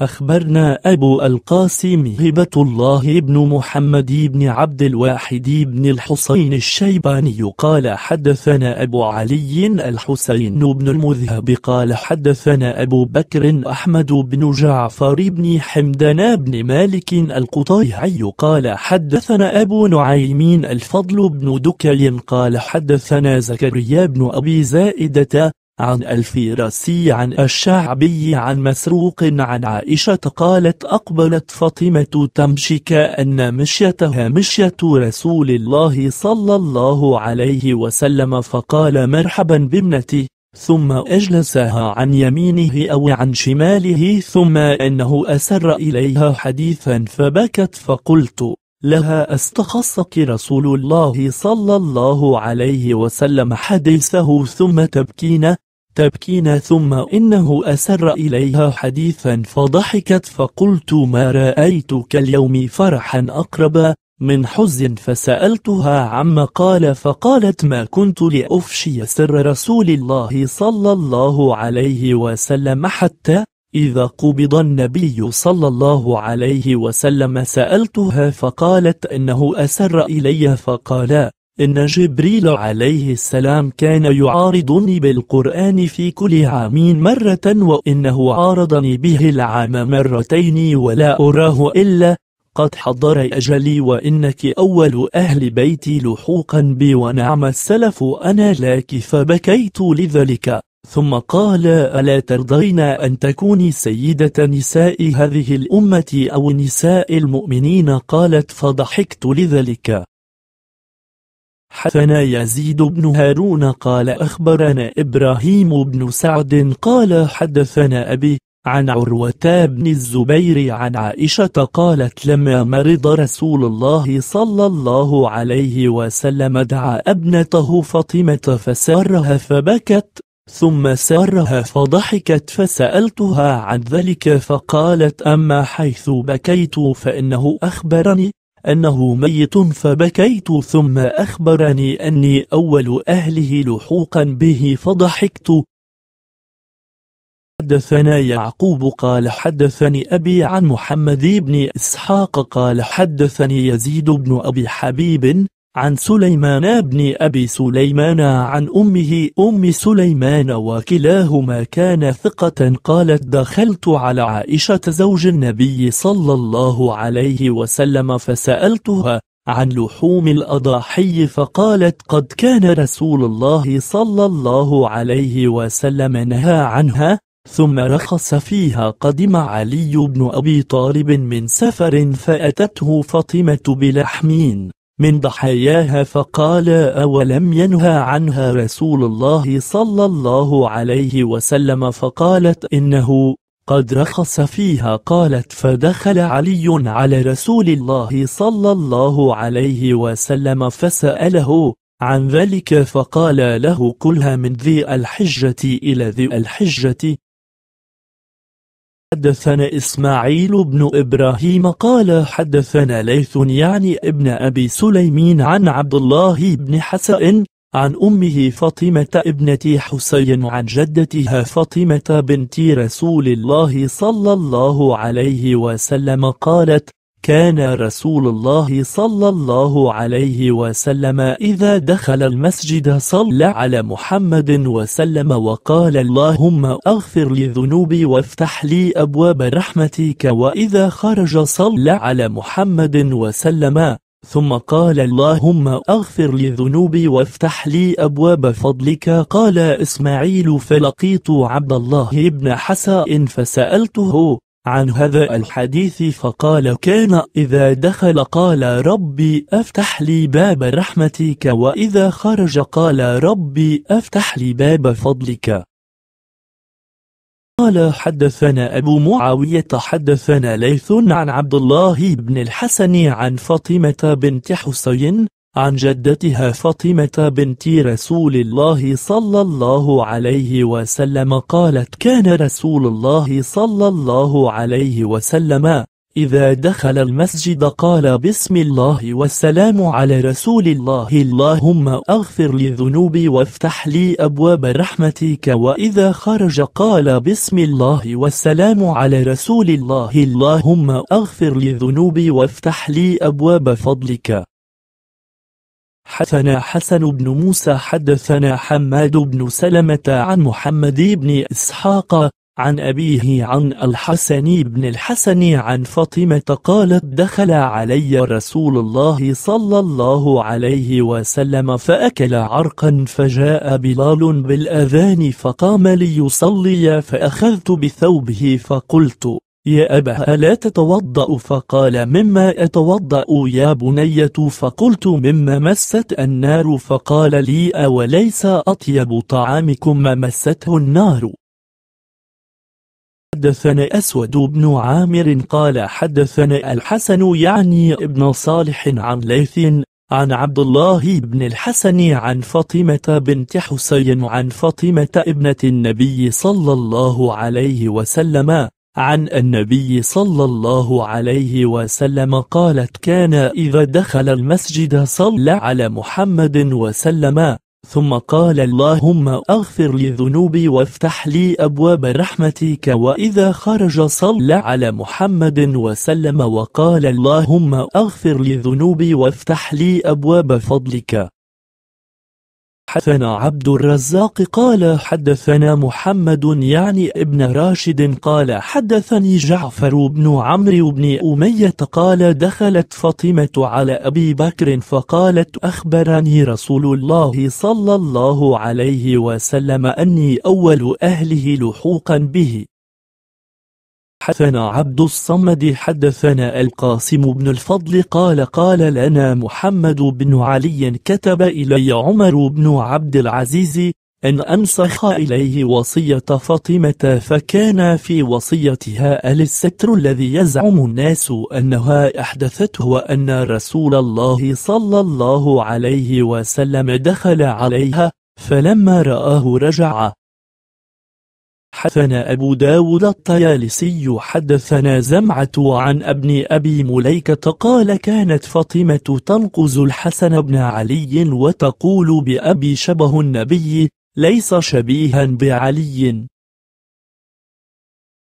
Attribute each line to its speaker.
Speaker 1: أخبرنا أبو القاسم هبة الله بن محمد بن عبد الواحد بن الحسين الشيباني قال حدثنا أبو علي الحسين بن المذهب قال حدثنا أبو بكر أحمد بن جعفر بن حمدان بن مالك القطيعي قال حدثنا أبو نعيم الفضل بن دكي قال حدثنا زكريا بن أبي زائدة عن الفيرسي عن الشعبي عن مسروق عن عائشة قالت أقبلت فاطمة تمشي كأن مشيتها مشية رسول الله صلى الله عليه وسلم فقال مرحبا بابنتي ثم أجلسها عن يمينه أو عن شماله ثم أنه أسر إليها حديثا فبكت فقلت لها استخصك رسول الله صلى الله عليه وسلم حديثه ثم تبكين تبكين ثم إنه أسر إليها حديثا فضحكت فقلت ما رأيتك اليوم فرحا أقرب من حزن فسألتها عما قال فقالت ما كنت لأفشي سر رسول الله صلى الله عليه وسلم حتى إذا قبض النبي صلى الله عليه وسلم سألتها فقالت إنه أسر إلي فقال إن جبريل عليه السلام كان يعارضني بالقرآن في كل عام مرة وإنه عارضني به العام مرتين ولا أراه إلا قد حضر أجلي وإنك أول أهل بيتي لحوقا بي ونعم السلف أنا لك فبكيت لذلك ثم قال ألا ترضين أن تكوني سيدة نساء هذه الأمة أو نساء المؤمنين قالت فضحكت لذلك حدثنا يزيد بن هارون قال أخبرنا إبراهيم بن سعد قال حدثنا أبي عن عروة بن الزبير عن عائشة قالت لما مرض رسول الله صلى الله عليه وسلم دعا ابنته فاطمة فسارها فبكت ثم سارها فضحكت فسألتها عن ذلك فقالت أما حيث بكيت فإنه أخبرني أنه ميت فبكيت ثم أخبرني أني أول أهله لحوقا به فضحكت حدثنا يعقوب قال حدثني أبي عن محمد بن إسحاق قال حدثني يزيد بن أبي حبيب عن سليمان بن أبي سليمان عن أمه أم سليمان وكلاهما كان ثقة قالت دخلت على عائشة زوج النبي صلى الله عليه وسلم فسألتها عن لحوم الأضاحي فقالت قد كان رسول الله صلى الله عليه وسلم نهى عنها ثم رخص فيها قدم علي بن أبي طالب من سفر فأتته فاطمة بلحمين من ضحاياها فقال أولم ينهى عنها رسول الله صلى الله عليه وسلم فقالت إنه قد رخص فيها قالت فدخل علي على رسول الله صلى الله عليه وسلم فسأله عن ذلك فقال له كلها من ذي الحجة إلى ذي الحجة حدثنا إسماعيل بن إبراهيم قال حدثنا ليث يعني ابن أبي سليمين عن عبد الله بن حسن عن أمه فاطمة ابنة حسين عن جدتها فاطمة بنت رسول الله صلى الله عليه وسلم قالت كان رسول الله صلى الله عليه وسلم إذا دخل المسجد صلى على محمد وسلم وقال اللهم أغفر لي ذنوبي وافتح لي أبواب رحمتك وإذا خرج صلى على محمد وسلم ثم قال اللهم أغفر لي ذنوبي وافتح لي أبواب فضلك قال إسماعيل فلقيت عبد الله بن حساء فسألته عن نعم، هذا الحديث فقال كان إذا دخل قال ربي أفتح لي باب رحمتك وإذا خرج قال ربي أفتح لي باب فضلك قال حدثنا أبو معاوية حدثنا ليث عن عبد الله بن الحسن عن فاطمة بنت حسين عن جدتها فاطمة بنت رسول الله صلى الله عليه وسلم قالت كان رسول الله صلى الله عليه وسلم إذا دخل المسجد قال بسم الله والسلام على رسول الله اللهم أغفر لي ذنوبي وافتح لي أبواب رحمتك وإذا خرج قال بسم الله والسلام على رسول الله اللهم أغفر لي ذنوبي وافتح لي أبواب فضلك حدثنا حسن بن موسى حدثنا حماد بن سلمة عن محمد بن إسحاق عن أبيه عن الحسن بن الحسن عن فاطمة قالت دخل علي رسول الله صلى الله عليه وسلم فأكل عرقا فجاء بلال بالأذان فقام ليصلي فأخذت بثوبه فقلت يا أبا ألا تتوضأ فقال مما أتوضأ يا بنية فقلت مما مست النار فقال لي أوليس أطيب طعامكم ما مسته النار حدثنا أسود بن عامر قال حدثنا الحسن يعني ابن صالح عن ليث عن عبد الله بن الحسن عن فاطمة بنت حسين عن فاطمة ابنة النبي صلى الله عليه وسلم عن النبي صلى الله عليه وسلم قالت كان إذا دخل المسجد صلى على محمد وسلم ثم قال اللهم أغفر لي ذنوبي وافتح لي أبواب رحمتك وإذا خرج صلى على محمد وسلم وقال اللهم أغفر لي ذنوبي وافتح لي أبواب فضلك حدثنا عبد الرزاق قال حدثنا محمد يعني ابن راشد قال حدثني جعفر بن عمرو بن أمية قال دخلت فاطمة على أبي بكر فقالت أخبرني رسول الله صلى الله عليه وسلم أني أول أهله لحوقا به حدثنا عبد الصمد حدثنا القاسم بن الفضل قال قال لنا محمد بن علي كتب إلي عمر بن عبد العزيز أن أنسخ إليه وصية فاطمة فكان في وصيتها الستر الذي يزعم الناس أنها أحدثته وأن رسول الله صلى الله عليه وسلم دخل عليها فلما رآه رجع حدثنا أبو داود الطيالسي حدثنا زمعة عن ابن أبي مليكة قال كانت فاطمة تنقز الحسن بن علي وتقول بأبي شبه النبي ليس شبيها بعلي